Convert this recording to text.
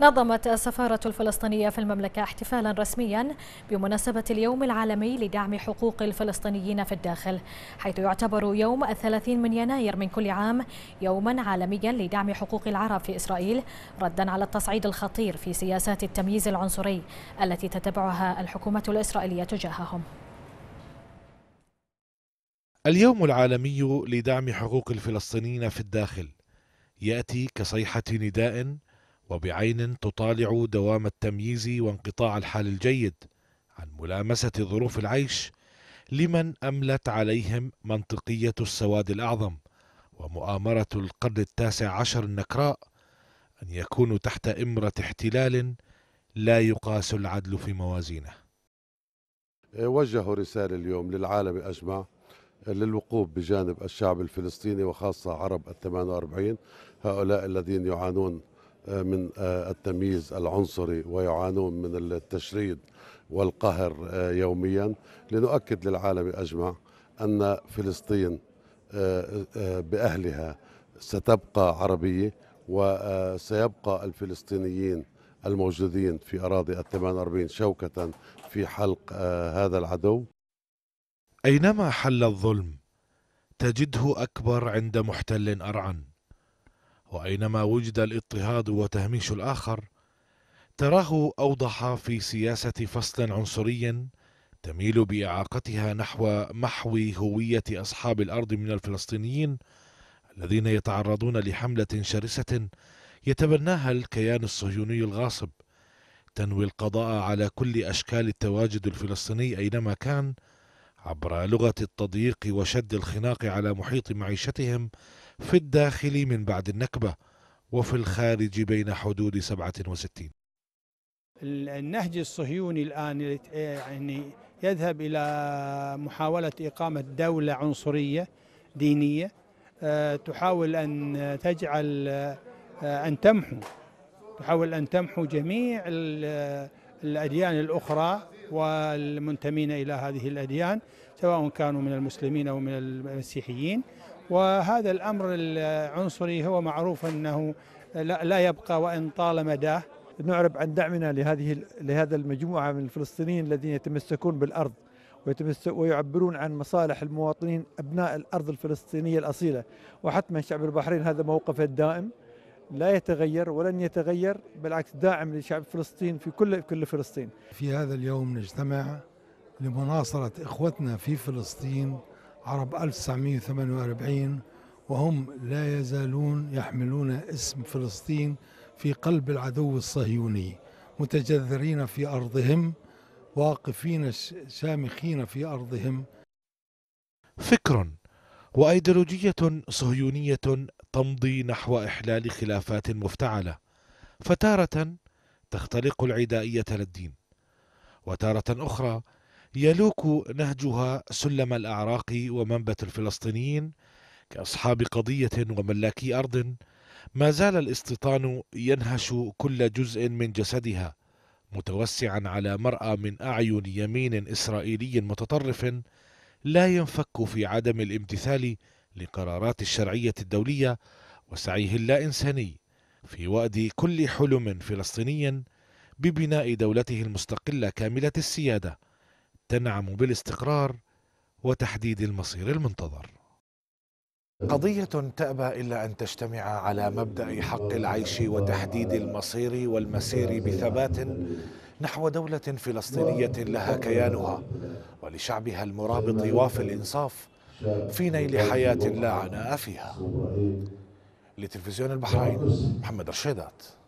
نظمت السفارة الفلسطينية في المملكة احتفالا رسميا بمناسبة اليوم العالمي لدعم حقوق الفلسطينيين في الداخل حيث يعتبر يوم الثلاثين من يناير من كل عام يوما عالميا لدعم حقوق العرب في إسرائيل ردا على التصعيد الخطير في سياسات التمييز العنصري التي تتبعها الحكومة الإسرائيلية تجاههم اليوم العالمي لدعم حقوق الفلسطينيين في الداخل يأتي كصيحة نداء وبعين تطالع دوام التمييز وانقطاع الحال الجيد عن ملامسة ظروف العيش لمن أملت عليهم منطقية السواد الأعظم ومؤامرة القرن التاسع عشر النكراء أن يكونوا تحت إمرة احتلال لا يقاس العدل في موازينه إيه، وجهوا رسالة اليوم للعالم أجمع إيه، للوقوف بجانب الشعب الفلسطيني وخاصة عرب ال واربعين هؤلاء الذين يعانون من آه، التمييز العنصري ويعانون من التشريد والقهر آه، يوميا لنؤكد للعالم اجمع ان فلسطين آه، باهلها ستبقى عربيه وسيبقى الفلسطينيين الموجودين في اراضي ال 48 شوكه في حلق هذا العدو اينما حل الظلم تجده اكبر عند محتل ارعن واينما وجد الاضطهاد وتهميش الاخر تراه اوضح في سياسه فصل عنصري تميل باعاقتها نحو محو هويه اصحاب الارض من الفلسطينيين الذين يتعرضون لحمله شرسه يتبناها الكيان الصهيوني الغاصب تنوي القضاء على كل اشكال التواجد الفلسطيني اينما كان عبر لغه التضييق وشد الخناق على محيط معيشتهم في الداخل من بعد النكبة وفي الخارج بين حدود 67 النهج الصهيوني الآن يعني يذهب إلى محاولة إقامة دولة عنصرية دينية آه، تحاول أن تجعل آه، أن تمحو تحاول أن تمحو جميع الأديان الأخرى والمنتمين إلى هذه الأديان سواء كانوا من المسلمين أو من المسيحيين وهذا الأمر العنصري هو معروف أنه لا يبقى وإن طال مداه نعرب عن دعمنا لهذه لهذا المجموعة من الفلسطينيين الذين يتمسكون بالأرض ويعبرون عن مصالح المواطنين أبناء الأرض الفلسطينية الأصيلة وحتما شعب البحرين هذا موقفه الدائم لا يتغير ولن يتغير بالعكس داعم لشعب فلسطين في كل كل فلسطين في هذا اليوم نجتمع لمناصرة إخوتنا في فلسطين عرب 1948 وهم لا يزالون يحملون اسم فلسطين في قلب العدو الصهيوني متجذرين في أرضهم واقفين شامخين في أرضهم فكر وأيديولوجية صهيونية تمضي نحو إحلال خلافات مفتعلة فتارة تختلق العدائية للدين وتارة أخرى يلوك نهجها سلم الأعراق ومنبت الفلسطينيين كأصحاب قضية وملاكي أرض ما زال الاستيطان ينهش كل جزء من جسدها متوسعا على مرأى من أعين يمين إسرائيلي متطرف لا ينفك في عدم الامتثال لقرارات الشرعية الدولية وسعيه اللا انساني في وأد كل حلم فلسطيني ببناء دولته المستقلة كاملة السيادة تنعم بالاستقرار وتحديد المصير المنتظر قضية تأبى إلا أن تجتمع على مبدأ حق العيش وتحديد المصير والمسير بثبات نحو دولة فلسطينية لها كيانها ولشعبها المرابط وافي الإنصاف في نيل حياة لا عناء فيها لتلفزيون البحرين محمد رشيدات